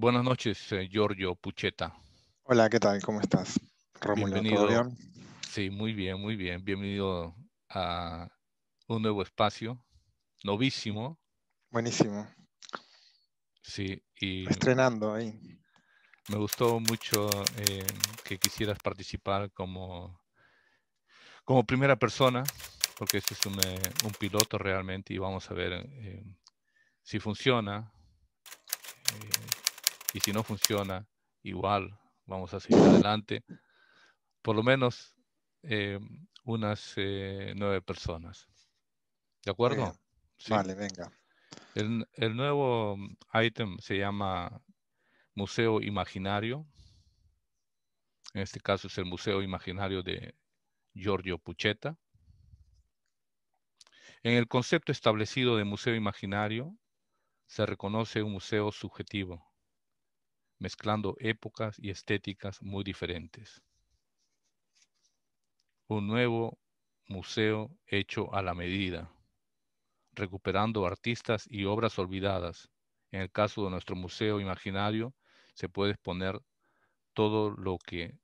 Buenas noches, eh, Giorgio Pucheta. Hola, ¿qué tal? ¿Cómo estás? Romulo, Bienvenido. Sí, muy bien, muy bien. Bienvenido a un nuevo espacio, novísimo. Buenísimo. Sí, y... Estrenando ahí. Me gustó mucho eh, que quisieras participar como, como primera persona, porque este es un, eh, un piloto realmente y vamos a ver si funciona, y si no funciona, igual vamos a seguir adelante. Por lo menos eh, unas eh, nueve personas. ¿De acuerdo? Vale, venga. El, nuevo item mm, se llama Museo Imaginario. En este caso es el Museo Imaginario de Giorgio Puchetta. En el concepto establecido de museo imaginario se reconoce un museo subjetivo mezclando épocas y estéticas muy diferentes. Un nuevo museo hecho a la medida, recuperando artistas y obras olvidadas. En el caso de nuestro museo imaginario, se puede exponer todo lo que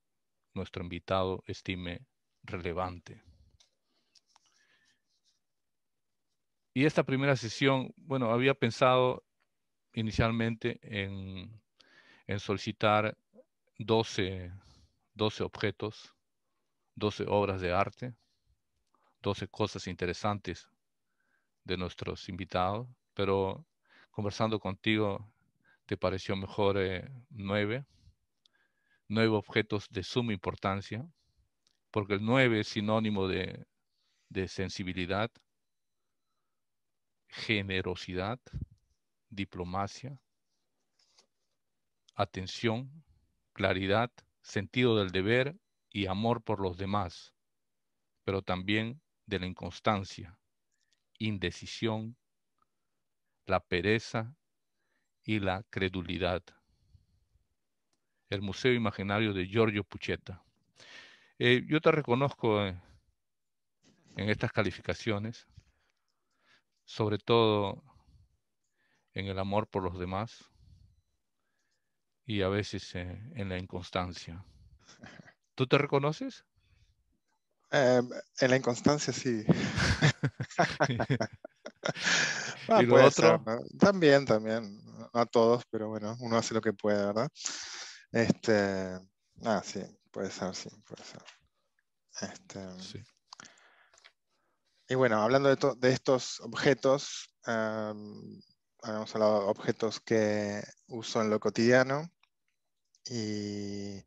nuestro invitado estime relevante. Y esta primera sesión, bueno, había pensado inicialmente en en solicitar 12, 12 objetos, 12 obras de arte, 12 cosas interesantes de nuestros invitados, pero conversando contigo te pareció mejor eh, nueve? Nueve objetos de suma importancia, porque el nueve es sinónimo de sensibilidad, generosidad, diplomacia, atención, claridad, sentido del deber y amor por los demás, pero también de la inconstancia, indecisión, la pereza y la credulidad. El Museo Imaginario de Giorgio Puchetta. Eh, yo te reconozco eh, en estas calificaciones, sobre todo en el amor por los demás, y a veces en la inconstancia. ¿Tú te reconoces? Eh, en la inconstancia sí. Ah, ¿Y lo otro? También, también. A todos, pero bueno, uno hace lo que puede, ¿verdad? Este, ah, sí, puede ser, sí, puede ser. Este, Y bueno, hablando de, estos objetos, em, habíamos hablado de objetos que uso en lo cotidiano y,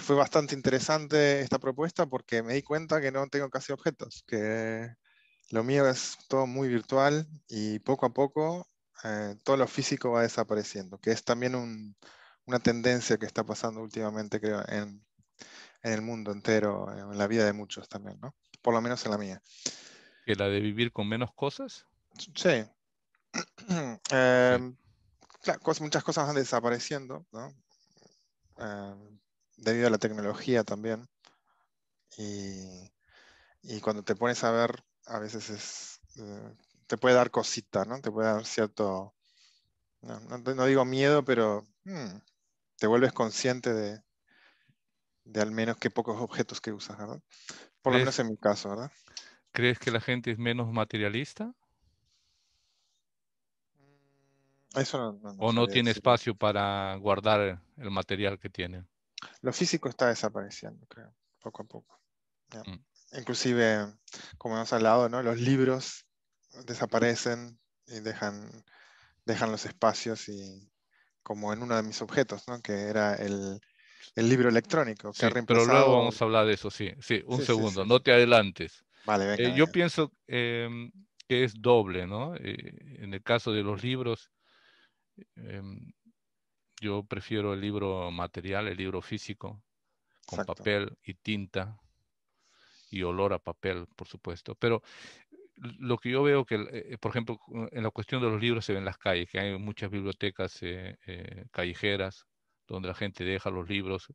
fue bastante interesante esta propuesta porque me di cuenta que no tengo casi objetos, que lo mío es todo muy virtual y poco a poco eh, todo lo físico va desapareciendo, que es también una tendencia que está pasando últimamente, creo, en, el mundo entero, en la vida de muchos también, ¿no? Por lo menos en la mía. ¿Que la de vivir con menos cosas? Sí. Em, muchas cosas van desapareciendo, ¿no? Eh, debido a la tecnología también. Y, cuando te pones a ver, a veces es, eh, te puede dar cosita, ¿no? Te puede dar cierto, no, digo miedo, pero hmm, te vuelves consciente de, al menos qué pocos objetos que usas, Por lo menos en mi caso, ¿verdad? ¿Crees que la gente es menos materialista? o no tiene espacio para guardar el material que tiene. Lo físico está desapareciendo, creo, poco a poco. Mm. Inclusive, como hemos hablado, los libros desaparecen y dejan, dejan los espacios y como en uno de mis objetos, ¿no? que era el, libro electrónico. Pero luego vamos a hablar de eso, sí. Sí, un segundo, no te adelantes. Vale, eh, Yo pienso em, que es doble, ¿no? Eh, en el caso de los libros, Em, yo prefiero el libro material, el libro físico, con papel y tinta y olor a papel, por supuesto. Pero lo que yo veo que, eh, eh, por ejemplo, en la cuestión de los libros se ven las calles, que hay muchas bibliotecas eh, callejeras donde la gente deja los libros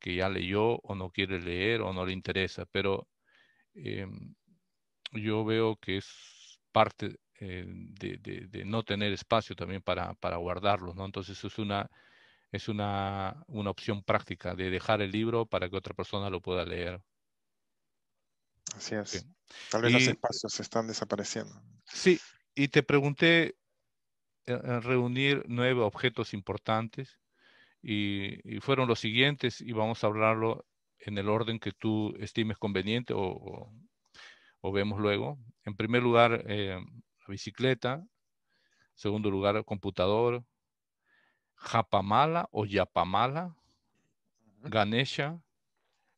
que ya leyó o no quiere leer o no le interesa, pero em, yo veo que es parte eh, de, no tener espacio también para, guardarlos, ¿no? Entonces es una, es una, opción práctica de dejar el libro para que otra persona lo pueda leer. Así es. Tal vez los espacios están desapareciendo. Sí, y te pregunté eh, reunir nueve objetos importantes y, fueron los siguientes y vamos a hablarlo en el orden que tú estimes conveniente o, vemos luego. En primer lugar, eh, bicicleta. Segundo lugar, computador. Japamala o Yapamala. Ganesha.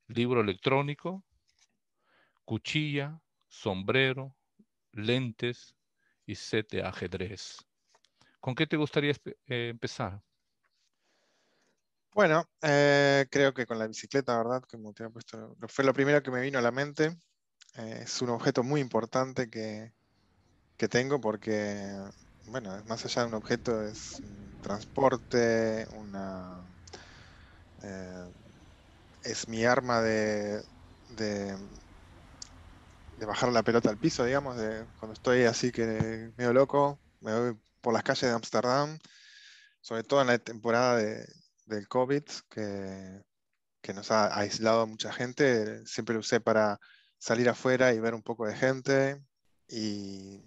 Libro electrónico. Cuchilla. Sombrero. Lentes. Y set ajedrez. ¿Con qué te gustaría eh, empezar? Bueno, eh, creo que con la bicicleta, ¿verdad? fue lo primero que me vino a la mente. Eh, es un objeto muy importante que, que tengo porque, bueno, más allá de un objeto, es un transporte, una... Eh, es mi arma de, de, bajar la pelota al piso, digamos, de, cuando estoy así que medio loco, me voy por las calles de Amsterdam, sobre todo en la temporada de, del COVID, que, que nos ha aislado a mucha gente, siempre lo usé para salir afuera y ver un poco de gente y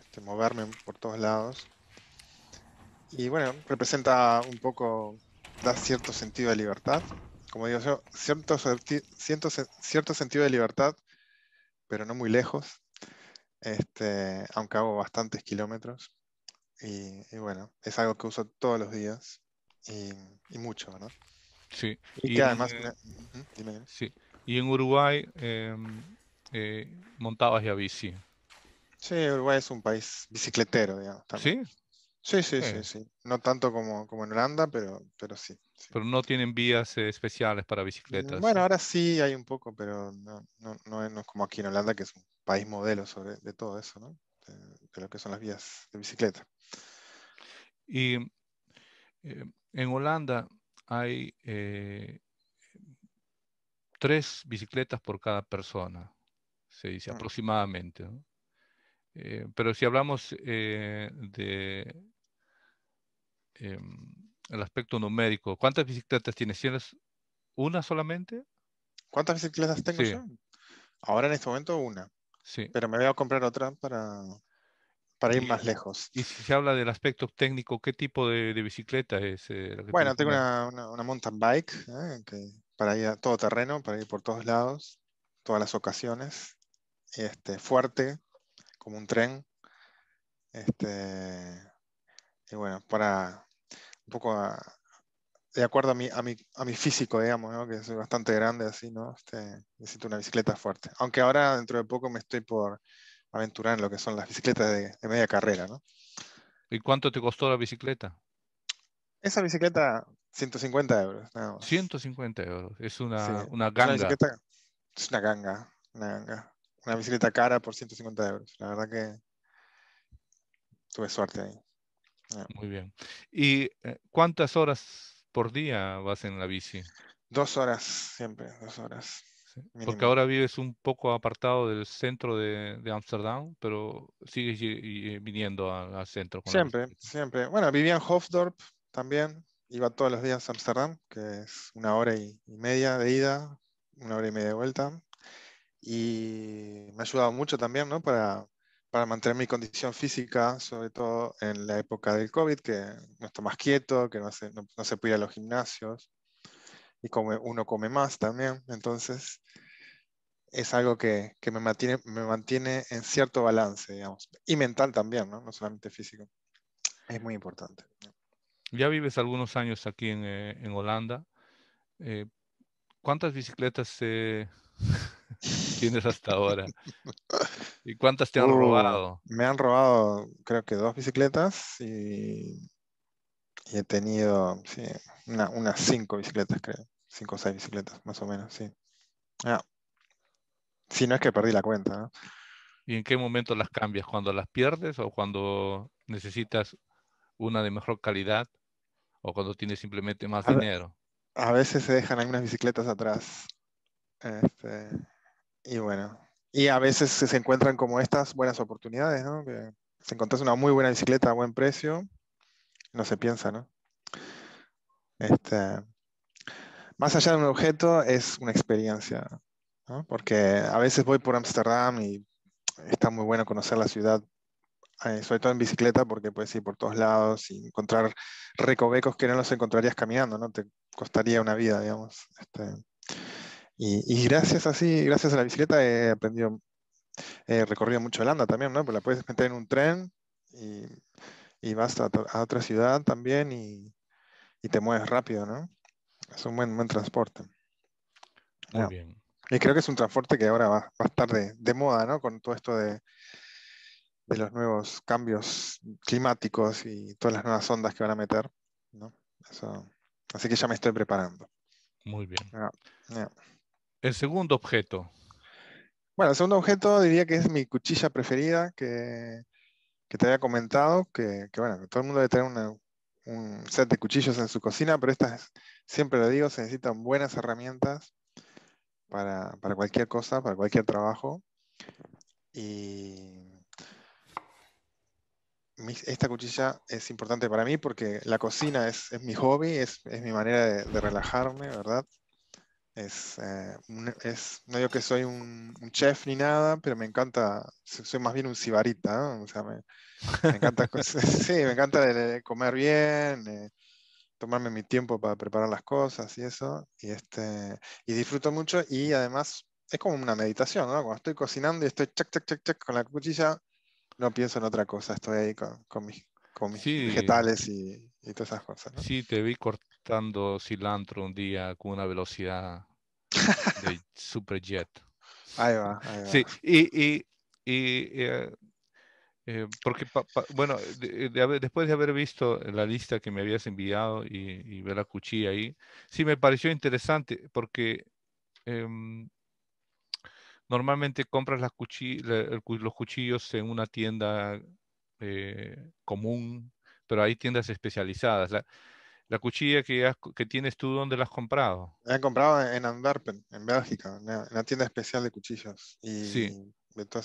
este, moverme por todos lados. Y bueno, representa un poco, da cierto sentido de libertad. Como digo yo, cierto, cierto, cierto sentido de libertad, pero no muy lejos, este, aunque hago bastantes kilómetros. Y, bueno, es algo que uso todos los días y, mucho, ¿no? Sí. Y, además... En, Y en Uruguay em, eh, montabas ya bici. Sí, Uruguay es un país bicicletero, digamos. ¿Sí? Sí, sí, sí, No tanto como, en Holanda, pero, pero sí, Pero no tienen vías eh, especiales para bicicletas. Bueno, ahora sí hay un poco, pero no, es, como aquí en Holanda, que es un país modelo sobre, de todo eso, ¿no? De, lo que son las vías de bicicleta. Y eh, en Holanda hay eh, tres bicicletas por cada persona, se dice mm. aproximadamente. ¿no? Eh, pero si hablamos eh, de em, el aspecto numérico, ¿cuántas bicicletas tienes? ¿Tienes una solamente? ¿Cuántas bicicletas tengo yo? Ahora en este momento una. Pero me voy a comprar otra para, ir más lejos. Y si se habla del aspecto técnico, ¿qué tipo de, bicicleta es? Eh, bueno, tengo una, mountain bike ¿eh? para ir a todo terreno, para ir por todos lados, todas las ocasiones. Este, fuerte, como un tren. Este, y bueno, para un poco de acuerdo a mi, a mi, a mi físico, digamos, que soy bastante grande así, ¿no? Este, necesito una bicicleta fuerte. Aunque ahora dentro de poco me estoy por aventurar en lo que son las bicicletas de, media carrera, ¿no? ¿Y cuánto te costó la bicicleta? Esa bicicleta, 150 euros. 150 euros, es una, una ganga. es una ganga, una ganga una bicicleta cara por 150 euros. La verdad que tuve suerte ahí. Muy bien. ¿Y eh, cuántas horas por día vas en la bici? Dos horas, siempre, dos horas. Porque ahora vives un poco apartado del centro de Ámsterdam, pero sigues eh, viniendo al, centro. siempre, siempre. Bueno, vivía en Hofdorp también. Iba todos los días a Ámsterdam, que es una hora y media de ida, una hora y media de vuelta y me ha ayudado mucho también ¿no? para, mantener mi condición física, sobre todo en la época del COVID, que no está más quieto, que no se, no, se ir a los gimnasios y uno come más también. Entonces, es algo que, me, mantiene, me mantiene en cierto balance, digamos, y mental también, ¿no? no solamente físico. Es muy importante. Ya vives algunos años aquí en, eh, Holanda. Eh, ¿Cuántas bicicletas eh, tienes hasta ahora? ¿Y cuántas te han robado? Uh, me han robado, creo que dos bicicletas y, he tenido unas cinco bicicletas, creo. Cinco o seis bicicletas, más o menos, sí. Ah, si no es que perdí la cuenta, ¿Y en qué momento las cambias? ¿Cuando las pierdes o cuando necesitas una de mejor calidad o cuando tienes simplemente más dinero? A veces se dejan algunas bicicletas atrás. Este, y bueno, y a veces se encuentran como estas buenas oportunidades, ¿no? Que se encontrás una muy buena bicicleta a buen precio, no se piensa, ¿no? Este, más allá de un objeto es una experiencia, ¿no? Porque a veces voy por Amsterdam y está muy bueno conocer la ciudad, eh, sobre todo en bicicleta, porque puedes ir por todos lados y encontrar recovecos que no los encontrarías caminando, ¿no? Te costaría una vida, digamos. Este, y, gracias así, gracias a la bicicleta he aprendido, he recorrido mucho Holanda también, ¿no? Pues la puedes meter en un tren y, vas a, otra ciudad también y, te mueves rápido, ¿no? Es un buen, buen transporte. Muy bien. Y creo que es un transporte que ahora va, va a estar de, moda, ¿no? Con todo esto de, de, los nuevos cambios climáticos y todas las nuevas ondas que van a meter, ¿no? así que ya me estoy preparando. Muy bien. El segundo objeto. Bueno, el segundo objeto diría que es mi cuchilla preferida que, te había comentado, que, que, bueno, todo el mundo debe tener un set de cuchillos en su cocina, pero estas, siempre lo digo, se necesitan buenas herramientas para, cualquier cosa, para cualquier trabajo. Y esta cuchilla es importante para mí porque la cocina es, mi hobby, es, mi manera de, relajarme, ¿verdad? Es, eh, es, no digo que soy un, chef ni nada, pero me encanta, soy más bien un sibarita, o sea, me, me encanta, sí, me encanta comer bien, eh, tomarme mi tiempo para preparar las cosas y eso, y, este, y disfruto mucho y además es como una meditación, ¿no? Cuando estoy cocinando y estoy chac, con la cuchilla, no pienso en otra cosa, estoy ahí con, con mis, vegetales y, y, todas esas cosas. Sí, te vi cort cilantro un día con una velocidad de superjet. Ahí va, ahí va. Sí, y, y, eh, eh, porque, bueno, después de haber visto la lista que me habías enviado y, ver la cuchilla ahí, sí me pareció interesante porque em, normalmente compras las los cuchillos en una tienda eh, común, pero hay tiendas especializadas. La, la cuchilla que, que tienes tú, ¿dónde la has comprado? La he comprado en Antwerpen, en Bélgica, en una tienda especial de cuchillos. Y sí. de todo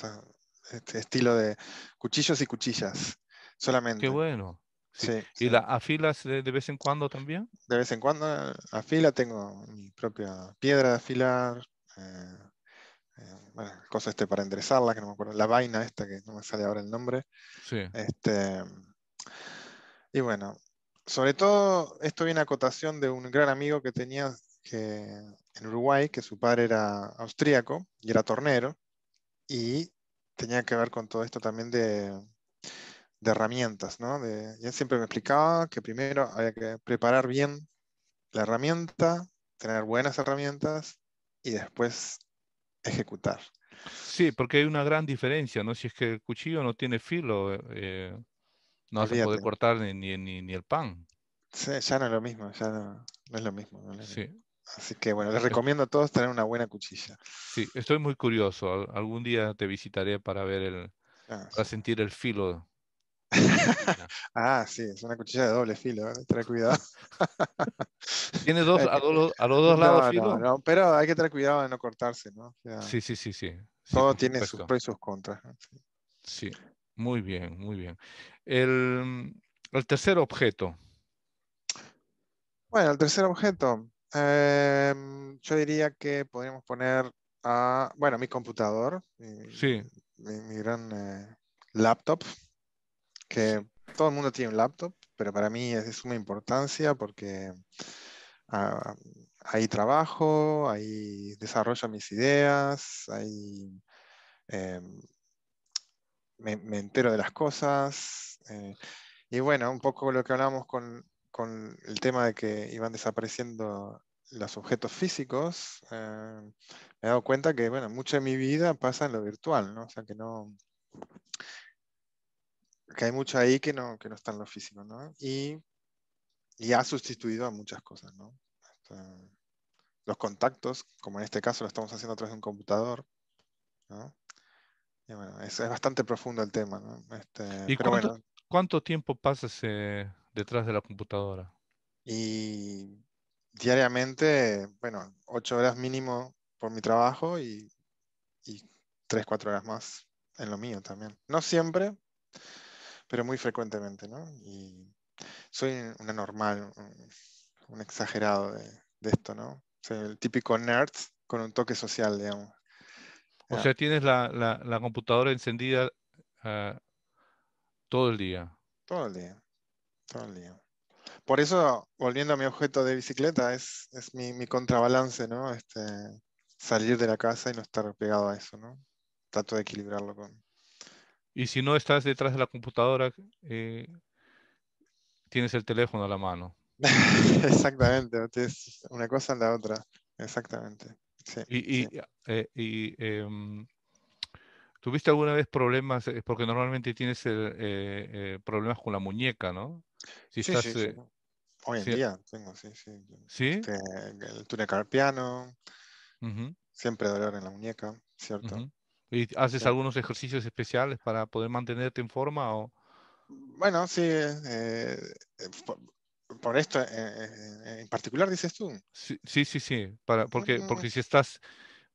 este estilo de cuchillos y cuchillas solamente. Qué bueno. Sí. ¿Y la afilas de, vez en cuando también? De vez en cuando eh, afila, tengo mi propia piedra de afilar, eh, eh, cosa este para enderezarla, que no me acuerdo, la vaina esta que no me sale ahora el nombre. Sí. Este, y bueno, sobre todo, esto viene a cotación de un gran amigo que tenía en Uruguay, que su padre era austríaco y era tornero, y tenía que ver con todo esto también de, herramientas, ¿no? De, y él siempre me explicaba que primero había que preparar bien la herramienta, tener buenas herramientas y después ejecutar. Sí, porque hay una gran diferencia, ¿no? Si es que el cuchillo no tiene filo, eh, eh, no se puede cortar ni, ni, el pan. Sí, ya no es lo mismo, ya no, es lo mismo. sí. Así que bueno, les recomiendo a todos tener una buena cuchilla. Sí, estoy muy curioso. Algún día te visitaré para ver el, ah, para sentir el filo. ah, sí, es una cuchilla de doble filo, ¿eh? cuidado. ¿Tiene dos, a, los dos lados filo? pero hay que tener cuidado de no cortarse, ¿no? sí, sí, sí, sí. Todo tiene sus pros y sus contras. sí. Muy bien, muy bien. El, tercer objeto. Bueno, el tercer objeto. Em, yo diría que podríamos poner a, bueno, mi computador. Mi, sí. Mi, gran eh, laptop. Que todo el mundo tiene un laptop, pero para mí es de suma importancia porque hay ah, ahí trabajo, hay desarrollo mis ideas, hay me, entero de las cosas. Eh, y bueno, un poco lo que hablábamos con, el tema de que iban desapareciendo los objetos físicos, eh, me he dado cuenta que, bueno, mucha de mi vida pasa en lo virtual, ¿no? O sea, que no... Que hay mucho ahí que no, que no está en lo físico, ¿no? Y, y ha sustituido a muchas cosas, ¿no? Este, los contactos, como en este caso lo estamos haciendo a través de un computador, ¿no? es, bastante profundo el tema. Este, ¿Y cuánto, tiempo pasas detrás de la computadora? Y diariamente, bueno, ocho horas mínimo por mi trabajo y, tres, cuatro horas más en lo mío también. No siempre, pero muy frecuentemente, ¿no? Y soy una normal, un, exagerado de, esto, ¿no? Soy el típico nerd con un toque social, digamos. O sea, tienes la, computadora encendida ah, todo el día. Todo el día. Todo el día. Por eso, volviendo a mi objeto de bicicleta, es, mi, contrabalance, ¿no? Este, salir de la casa y no estar pegado a eso, ¿no? Trato de equilibrarlo con... Y si no estás detrás de la computadora, eh, tienes el teléfono a la mano. Exactamente, Tienes una cosa en la otra. Exactamente y, eh, eh, em, ¿Tuviste alguna vez problemas? es Porque normalmente tienes eh, problemas con la muñeca, ¿no? sí, sí, Hoy en día tengo, sí, sí. ¿Sí? Este, el túnel carpiano, siempre dolor en la muñeca, ¿cierto? ¿Y haces algunos ejercicios especiales para poder mantenerte en forma o...? Bueno, sí, eh, por esto eh, eh, en particular, dices tú. Sí, sí, sí, Para, porque, porque si estás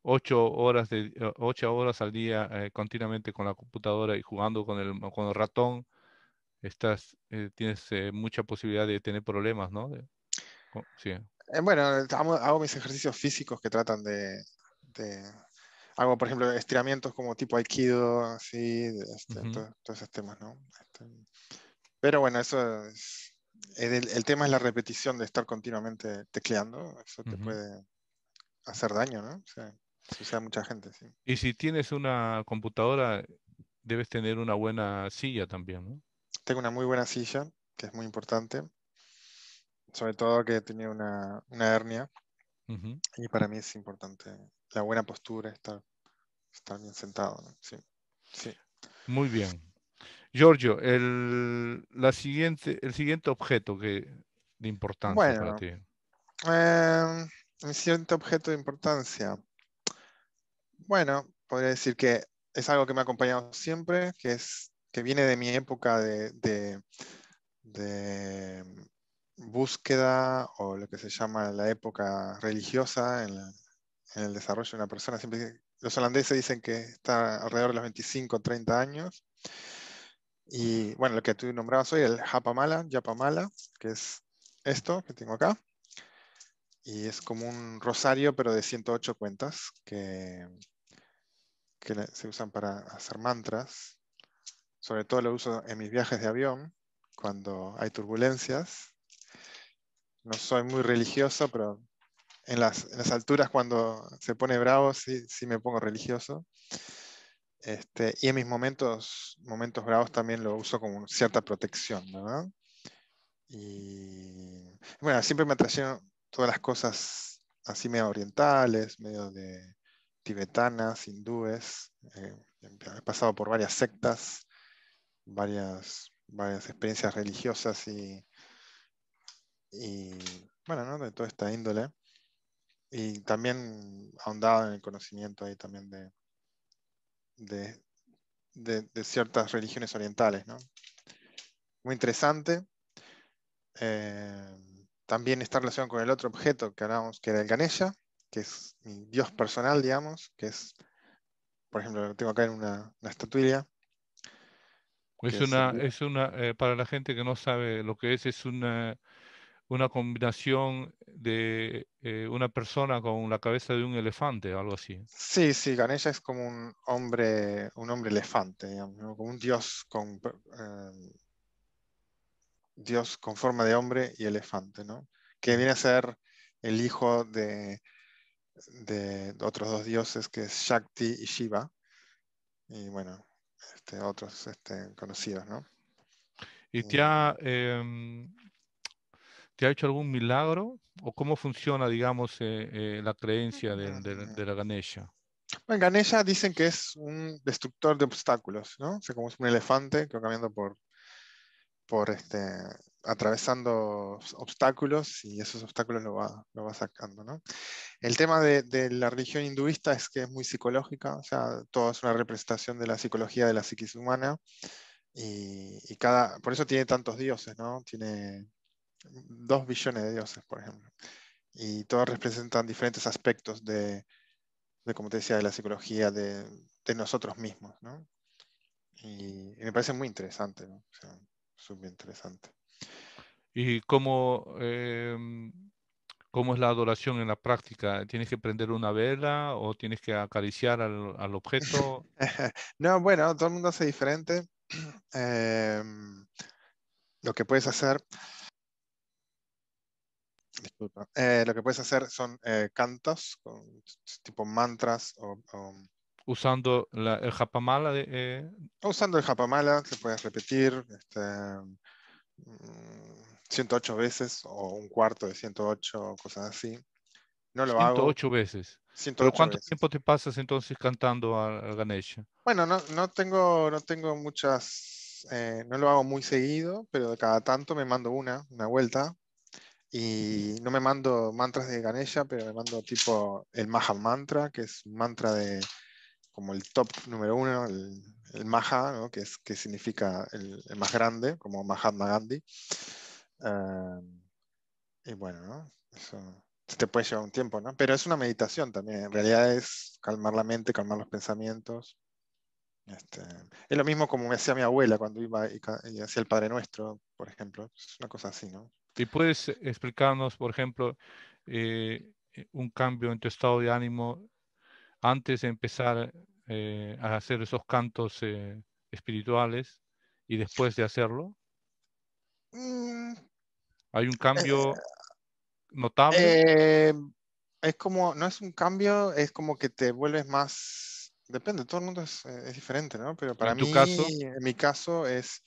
ocho horas, de, eh, ocho horas al día continuamente con la computadora y jugando con el, con el ratón, estás, tienes mucha posibilidad de tener problemas, ¿no? sí. bueno, hago, mis ejercicios físicos que tratan de, Hago, por ejemplo, estiramientos como tipo aikido, así, este, todos, esos temas, ¿no? Este, pero bueno, eso es el, tema es la repetición de estar continuamente tecleando, eso te puede hacer daño, ¿no? O sea, mucha gente, Y si tienes una computadora, debes tener una buena silla también, ¿no? Tengo una muy buena silla, que es muy importante, sobre todo que he tenido una, hernia, y para mí es importante la buena postura, estar, bien sentado, ¿no? sí. Muy bien. Giorgio, el, la siguiente, el siguiente objeto que, de importancia para ti. Eh, el siguiente objeto de importancia. Bueno, podría decir que es algo que me ha acompañado siempre, que, es, que viene de mi época de, de, em, búsqueda o lo que se llama la época religiosa en, el desarrollo de una persona. Siempre los holandeses dicen que está alrededor de los 25 o 30 años. Y bueno, lo que tú nombrabas hoy, el Japamala, japamala que es esto que tengo acá. Y es como un rosario, pero de 108 cuentas que, que se usan para hacer mantras. Sobre todo lo uso en mis viajes de avión, cuando hay turbulencias. No soy muy religioso, pero en las, en las alturas cuando se pone bravo sí, sí me pongo religioso. Este, y en mis momentos, momentos bravos también lo uso como cierta protección, Y bueno, siempre me atrajeron todas las cosas así medio orientales, medio de tibetanas, hindúes. Eh, he pasado por varias sectas, varias, varias experiencias religiosas y, bueno, de toda esta índole. Y también ahondado en el conocimiento ahí también de, de, ciertas religiones orientales. ¿no? Muy interesante. Eh, también está relación con el otro objeto que hablábamos, que era el Ganesha, que es mi dios personal, digamos, que es, por ejemplo, lo tengo acá en una, una estatuilla. Es una, es una, eh, para la gente que no sabe lo que es, es una, una combinación de eh, una persona con la cabeza de un elefante, o algo así. Sí, sí, Ganesha es como un hombre, un hombre elefante, como un dios con eh, dios con forma de hombre y elefante, ¿no? Que viene a ser el hijo de, de otros dos dioses que es Shakti y Shiva. Y bueno, este, otros este, conocidos, ¿no? Y ya ¿Te ha hecho algún milagro? ¿O cómo funciona, digamos, eh, eh, la creencia de, la Ganesha? Bueno, Ganesha dicen que es un destructor de obstáculos, ¿no? O como es un elefante que va caminando por, por este, atravesando obstáculos y esos obstáculos lo va, lo va sacando, ¿no? El tema de, la religión hinduista es que es muy psicológica, o sea, todo es una representación de la psicología de la psiquis humana y, y cada, por eso tiene tantos dioses, ¿no? Tiene dos billones de dioses, por ejemplo. Y todos representan diferentes aspectos de, de como te decía, de la psicología de, nosotros mismos, ¿no? Y, me parece muy interesante, interesante. ¿Y cómo, eh, cómo es la adoración en la práctica? ¿Tienes que prender una vela o tienes que acariciar al, al objeto? no, bueno, todo el mundo hace diferente. Em, lo que puedes hacer eh, lo que puedes hacer son eh, cantos, con, tipo mantras o... Usando el japamala eh, Usando el japamala, se puede repetir 108 este, mm, veces o un cuarto de 108, cosas así. No lo 108 veces. ¿Pero cuánto tiempo te pasas entonces cantando al Ganesha? Bueno, no, no, tengo, no tengo muchas... no lo hago muy seguido, pero de cada tanto me mando una, una vuelta, y no me mando mantras de Ganesha, pero me mando tipo el Maha Mantra, que es un mantra de como el top número uno, el, Maha, que, es, que significa el, más grande, como Mahatma Gandhi. Ah, y bueno, Eso te puede llevar un tiempo, ¿no? Pero es una meditación también. En realidad es calmar la mente, calmar los pensamientos. Este, es lo mismo como me hacía mi abuela cuando iba y, y hacía el Padre Nuestro, por ejemplo. Es una cosa así, ¿no? ¿Y puedes explicarnos, por ejemplo, eh, eh, un cambio en tu estado de ánimo antes de empezar eh, a hacer esos cantos espirituales y después de hacerlo? Mm. ¿Hay un cambio notable? es como, no es un cambio, es como que te vuelves más, depende, todo el mundo es, diferente, ¿no? Pero para mí, en mi caso es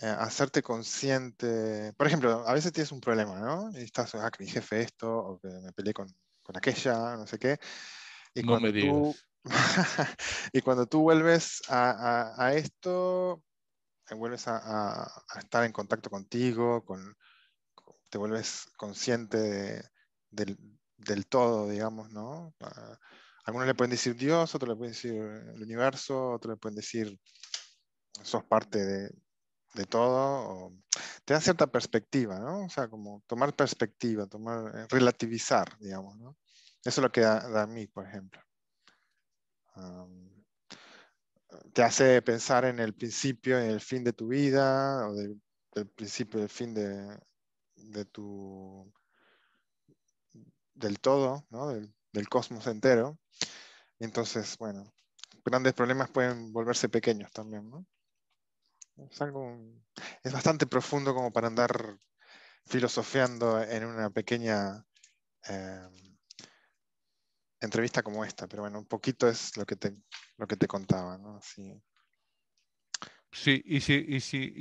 eh, hacerte consciente. Por ejemplo, a veces tienes un problema, ¿no? Y estás, ah, que mi jefe esto, o que me peleé con, con aquella, no sé qué. Y no cuando me Tú... y cuando tú vuelves a, a, esto, vuelves a, estar en contacto contigo, con, te vuelves consciente del, del, todo, digamos, ¿no? Ah, algunos le pueden decir Dios, otros le pueden decir el universo, otros le pueden decir sos parte de, de todo, te da cierta perspectiva, ¿no? O sea, como tomar perspectiva, tomar, eh, relativizar, digamos, ¿no? Eso es lo que da, a mí, por ejemplo. te hace pensar en el principio en el fin de tu vida, o del principio y el fin de, de tu, del todo, ¿no? Del, del cosmos entero. Entonces, bueno, grandes problemas pueden volverse pequeños también, ¿no? Es, bastante profundo como para andar filosofiando en una pequeña em, entrevista como esta, pero bueno, un poquito es lo que te, lo que te contaba. ¿no? Sí, y si, y si,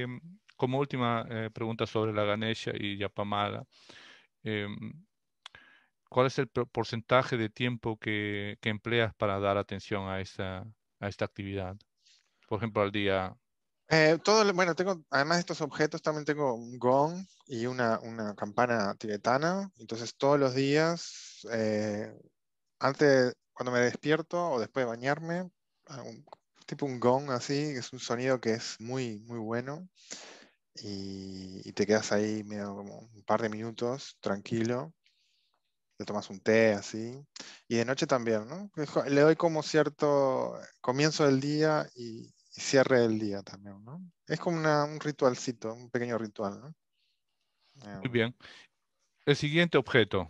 em, como última eh, pregunta sobre la Ganesha y Yapamala, em, ¿cuál es el porcentaje de tiempo que, que, empleas para dar atención a esta actividad? Por ejemplo, al día, eh, bueno, tengo, además de estos objetos, también tengo un gong y una, una campana tibetana. Entonces, todos los días, eh, antes, cuando me despierto o después de bañarme, un, tipo un gong así, que es un sonido que es muy, muy bueno. Y, y te quedas ahí medio como un par de minutos, tranquilo. Te tomas un té así. Y de noche también, ¿no? Le doy como cierto comienzo del día y, cierre del día también, ¿no? Es como un ritualcito, un pequeño ritual, eh, Muy bien. El siguiente objeto.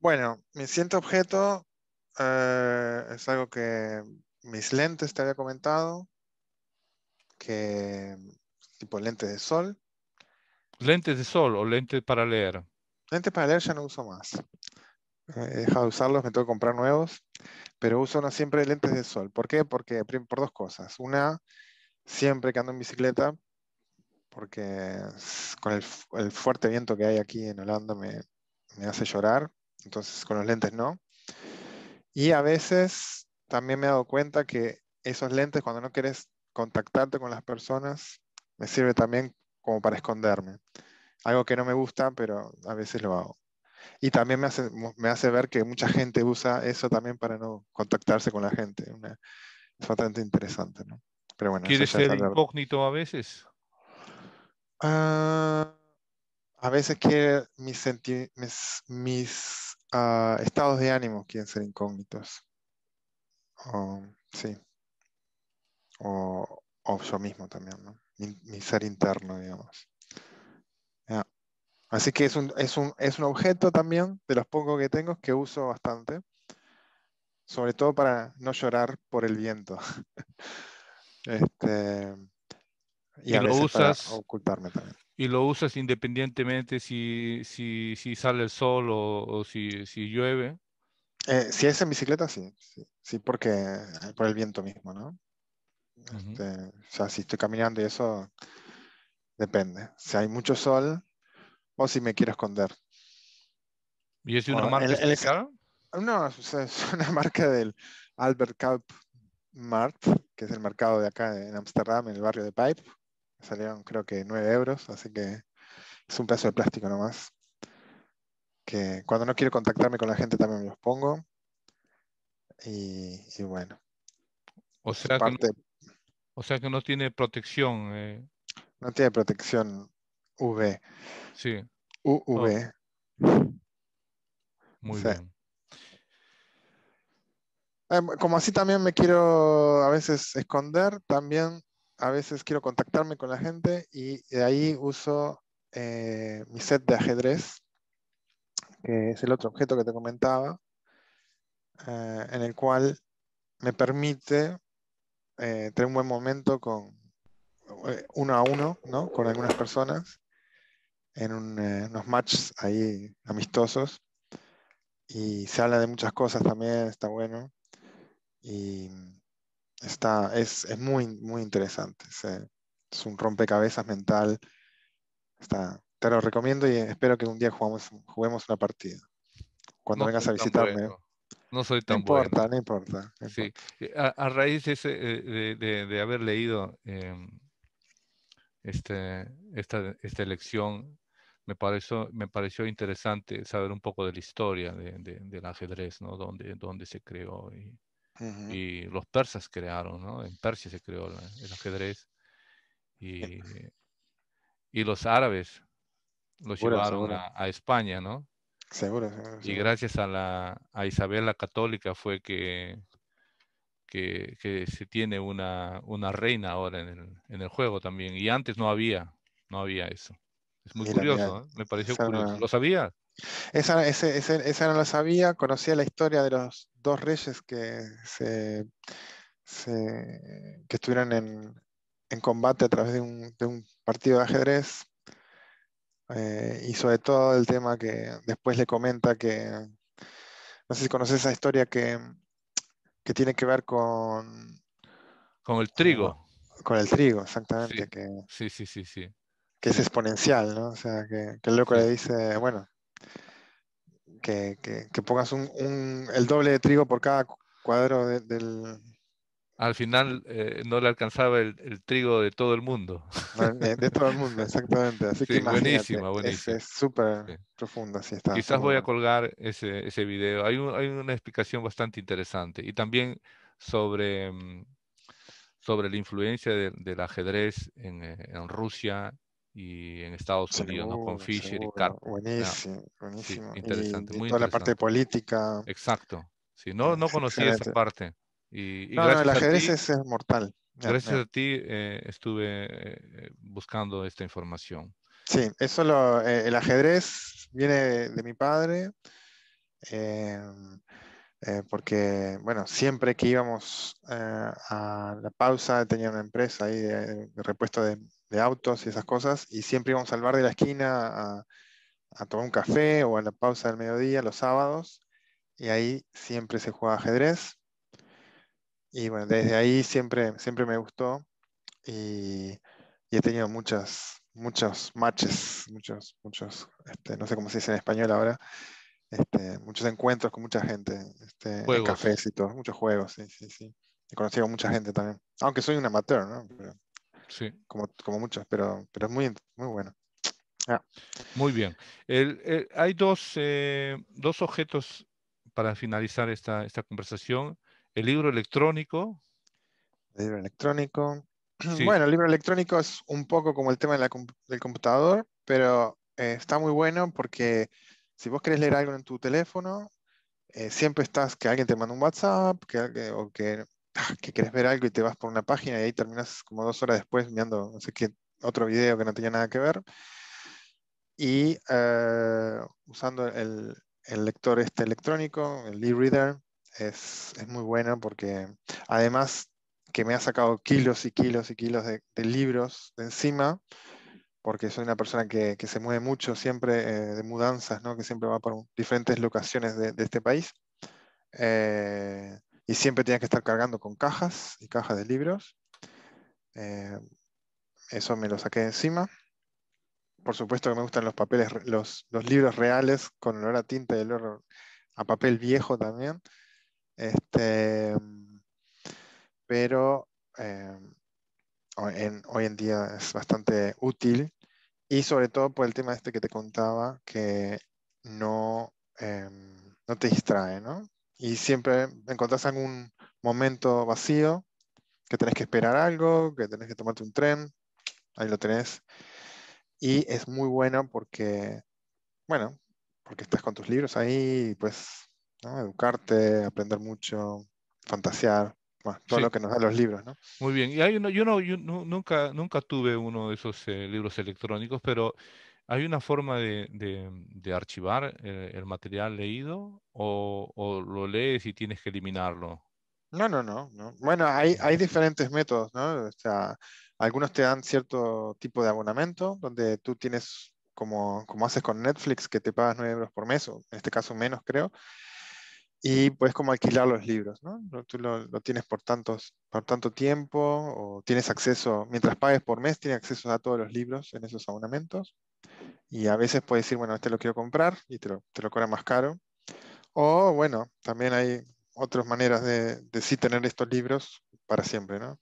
Bueno, mi siguiente objeto eh, es algo que mis lentes te había comentado, que tipo lentes de sol. Lentes de sol o lentes para leer. Lentes para leer ya no uso más he eh, dejado de usarlos, me tengo que comprar nuevos, pero uso no siempre lentes de sol. ¿Por qué? Porque por dos cosas. Una, siempre que ando en bicicleta, porque con el, fuerte viento que hay aquí en Holanda me, me hace llorar, entonces con los lentes no. Y a veces también me he dado cuenta que esos lentes, cuando no quieres contactarte con las personas, me sirve también como para esconderme. Algo que no me gusta, pero a veces lo hago. Y también me hace, me hace ver que mucha gente usa eso también para no contactarse con la gente. Una, es bastante interesante, ¿no? Pero bueno, ¿Quieres ser incógnito a veces? Ah, a veces que mis, mis, mis ah, estados de ánimo quieren ser incógnitos. sí. O, o, yo mismo también, ¿no? mi, ser interno, digamos. Así que es un, objeto también de los pocos que tengo que uso bastante, sobre todo para no llorar por el viento. Este, y, lo usas ocultarme Y lo usas independientemente si, sale el sol o, si, llueve. Eh, si es en bicicleta, sí, sí, porque eh, por el viento mismo, ¿no? o sea, este, si estoy caminando y eso depende. Si hay mucho sol, o si me quiero esconder. ¿Y es una marca el, No, es, una marca del Albert Kaup Mart, que es el mercado de acá en Amsterdam, en el barrio de Pipe. Salieron creo que 9 euros, así que es un pedazo de plástico nomás. Que cuando no quiero contactarme con la gente también me los pongo. Y, bueno. O sea, que no, o sea que no tiene protección. Eh. No tiene protección V. Sí. UV. Oh. Muy bien. Eh, como así también me quiero a veces esconder, también a veces quiero contactarme con la gente y de ahí uso eh, mi set de ajedrez, que es el otro objeto que te comentaba, eh, en el cual me permite tener un buen momento con uno a uno, ¿no? Con algunas personas en eh, unos matches ahí amistosos y se habla de muchas cosas también, está bueno y está, es, es muy, muy interesante, es, eh, un rompecabezas mental, está, te lo recomiendo y espero que un día jugamos, juguemos una partida cuando vengas a visitarme. No soy tan importa, bueno. No importa, no importa. Sí. A, raíz eh, de, de, haber leído em, este, esta, esta, elección me pareció, me pareció interesante saber un poco de la historia de, del ajedrez, ¿no? Dónde, dónde se creó y, los persas crearon, ¿no? En Persia se creó el, ajedrez y, y, los árabes lo llevaron A, España, ¿no? Seguro, Y gracias a, la, a Isabel la Católica fue que, que, se tiene una, una reina ahora en el, en el juego también. Y antes no había, no había eso. Es muy curioso, ¿eh? me pareció curioso. ¿Lo sabía? Esa, no lo sabía, conocía la historia de los dos reyes que, se, estuvieron en, combate a través de un, partido de ajedrez eh, y sobre todo el tema que después le comenta que, no sé si conoces esa historia que, tiene que ver con... Con el trigo. Con, el trigo, exactamente. sí, sí, sí. sí que es exponencial, ¿no? O sea, que, que el loco le dice, bueno, que, pongas el doble de trigo por cada cuadro del... Al final eh, no le alcanzaba el, trigo de todo el mundo. De, todo el mundo, exactamente. Así que buenísima, buenísima. Es súper profundo. profunda. está Quizás voy a colgar ese, ese video. Hay, una explicación bastante interesante. Y también sobre mm, sobre la influencia del ajedrez en, eh, en, Rusia y en Estados Unidos, ¿no? Con Fisher y Carter. Buenísimo, buenísimo. interesante, toda la parte política. Exacto. no, no conocía esa parte. Y, el ajedrez es, mortal. Gracias a ti eh, estuve eh, buscando esta información. Sí, eso lo, eh, el ajedrez viene de, mi padre, porque, bueno, siempre que íbamos a la pausa tenía una empresa ahí de repuesto de, de autos y esas cosas, y siempre íbamos al bar de la esquina a, tomar un café o a la pausa del mediodía los sábados, y ahí siempre se jugaba ajedrez. Y bueno, desde ahí siempre, siempre me gustó y, he tenido muchas, muchos matches, muchos, muchos, este, no sé cómo se dice en español ahora, este, muchos encuentros con mucha gente, este, cafés y todo, muchos juegos, sí, sí, sí. He conocido a mucha gente también, aunque soy un amateur, ¿no? sí. como, como muchos, pero, pero es muy, muy bueno. Ah. Muy bien. hay dos, eh, dos, objetos para finalizar esta, conversación. El libro electrónico. El libro electrónico. Bueno, el libro electrónico es un poco como el tema del computador, pero eh, está muy bueno porque si vos querés leer algo en tu teléfono, eh, siempre estás que alguien te manda un WhatsApp que, que, o que que quieres ver algo y te vas por una página y ahí terminas como dos horas después mirando no sé qué, otro video que no tenía nada que ver. Y eh, usando el, el, lector este electrónico, el e-reader, es, es, muy bueno porque además que me ha sacado kilos y kilos y kilos de, libros de encima, porque soy una persona que, que se mueve mucho siempre eh, de mudanzas, ¿no? que siempre va por diferentes locaciones de, de este país. Eh, y siempre tenía que estar cargando con cajas y cajas de libros. Eh, eso me lo saqué encima. Por supuesto que me gustan los papeles, los, libros reales con olor a tinta y olor a papel viejo también. Este, pero eh, hoy en día es bastante útil y sobre todo por el tema este que te contaba que no, eh, no te distrae, ¿no? y siempre encontrás algún momento vacío, que tenés que esperar algo, que tenés que tomarte un tren, ahí lo tenés. Y es muy bueno porque, bueno, porque estás con tus libros ahí, pues, ¿no? educarte, aprender mucho, fantasear, todo lo que nos dan los libros, ¿no? Muy bien, y hay yo, no, nunca, nunca tuve uno de esos eh, libros electrónicos, pero ¿Hay una forma de, archivar eh, el material leído o, lo lees y tienes que eliminarlo? No, no, no. Bueno, hay, diferentes métodos, ¿no? O sea, algunos te dan cierto tipo de abonamiento, donde tú tienes, como, como haces con Netflix, que te pagas 9 euros por mes, o en este caso menos, creo, y puedes como alquilar los libros, ¿no? Tú lo, tienes por, por tanto tiempo, o tienes acceso, mientras pagues por mes, tienes acceso a todos los libros en esos abonamientos. Y a veces puedes decir, bueno, este lo quiero comprar y te lo, te cobra más caro. O bueno, también hay otras maneras de, de sí tener estos libros para siempre, ¿no?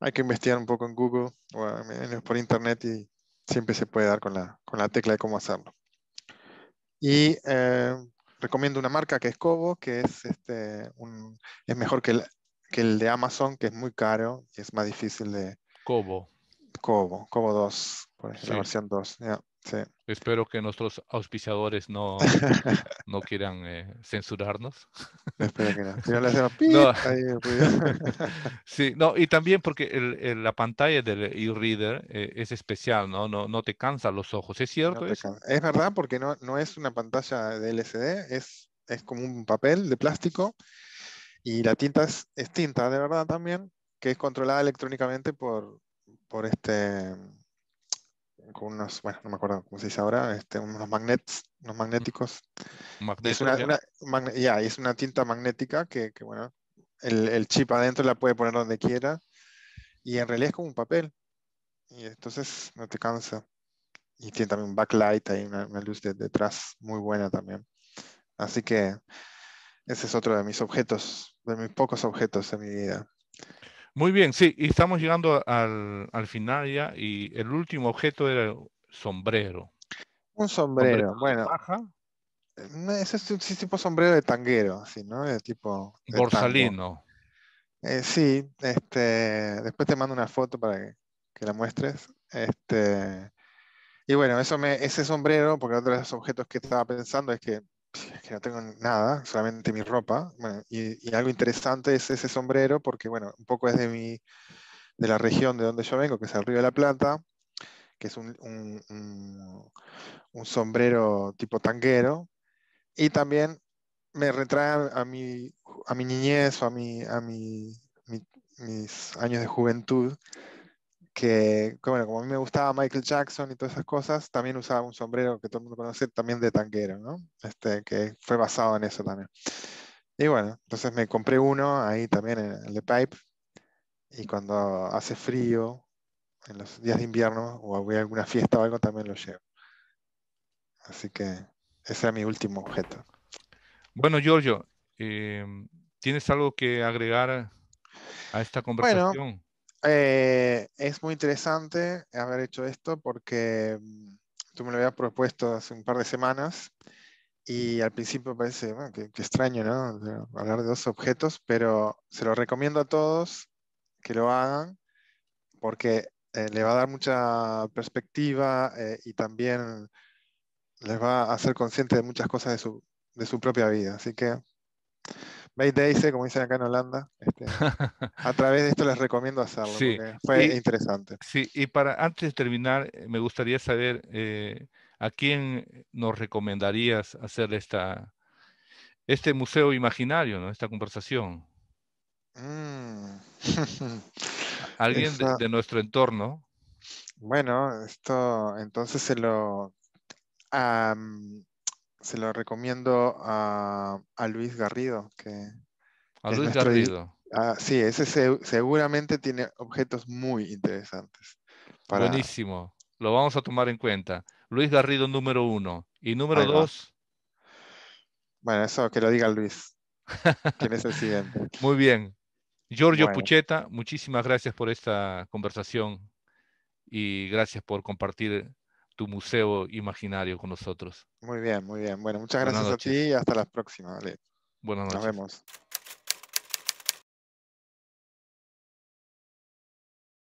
Hay que investigar un poco en Google o por internet y siempre se puede dar con la, tecla de cómo hacerlo. Y eh, recomiendo una marca que es Cobo que es, este, es mejor que el, de Amazon, que es muy caro y es más difícil de... Cobo Cobo Kobo 2. Por la versión 2. Espero que nuestros auspiciadores no, no quieran eh, censurarnos. Espero que no. le pues. sí, no, y también porque la pantalla del e-reader eh, es especial, ¿no? ¿no? No te cansan los ojos, ¿es cierto? Es verdad, porque no, no es una pantalla de LCD, es, es como un papel de plástico y la tinta es, es tinta, de verdad también, que es controlada electrónicamente por, por este con unos, bueno, no me acuerdo cómo se dice ahora, este, unos magnets, unos magnéticos. es una, tinta magnética que, bueno, el, chip adentro la puede poner donde quiera y en realidad es como un papel y entonces no te cansa. Y tiene también un backlight, hay una, luz detrás muy buena también. Así que ese es otro de mis objetos, de mis pocos objetos en mi vida. Muy bien, sí, y estamos llegando al, final ya y el último objeto era el sombrero. Un sombrero, bueno. Ese es, un tipo sombrero de tanguero, así, ¿no? De tipo. Borsalino. Eh, sí, este, después te mando una foto para que, la muestres. Este, y bueno, eso me, ese sombrero, porque otro de los objetos que estaba pensando es que que no tengo nada, solamente mi ropa. y, algo interesante es ese sombrero, porque bueno, un poco es de, mi, de la región de donde yo vengo, que es el Río de la Plata, que es un, un, sombrero tipo tanguero. Y también me retrae a mi, a mi niñez o a, mi, a mis años de juventud que, bueno, como a mí me gustaba Michael Jackson y todas esas cosas, también usaba un sombrero que todo el mundo conoce, también de tanguero, ¿no? Este, que fue basado en eso también. Y bueno, entonces me compré uno ahí también en el de Pipe, y cuando hace frío, en los días de invierno, o voy a alguna fiesta o algo, también lo llevo. Así que ese era mi último objeto. Bueno, Giorgio, em, ¿tienes algo que agregar a esta conversación? Eh, es muy interesante haber hecho esto porque mm, tú me lo habías propuesto hace un par de semanas y al principio parece que, extraño hablar de dos objetos, pero se lo recomiendo a todos que lo hagan porque eh, le va a dar mucha perspectiva eh, y también les va a hacer consciente de muchas cosas de su, de su propia vida. Así que Dice, como dicen acá en Holanda. Este, a través de esto les recomiendo hacerlo. Sí, fue interesante. Sí, y para antes de terminar, eh, me gustaría saber eh, a quién nos recomendarías hacer esta, este museo imaginario, ¿no? esta conversación. Mm. Alguien de, nuestro entorno. Bueno, esto entonces se lo se lo recomiendo a, Luis Garrido. Que a Luis Garrido. Ah, sí, ese seguramente tiene objetos muy interesantes. Buenísimo, lo vamos a tomar en cuenta. Luis Garrido número uno. Y número dos. Bueno, eso que lo diga Luis. es el siguiente? Muy bien. Giorgio Pucheta, muchísimas gracias por esta conversación y gracias por compartir tu museo imaginario con nosotros. Muy bien, muy bien. Bueno, muchas gracias a ti y hasta la próxima. Vale. Buenas noches. Nos vemos.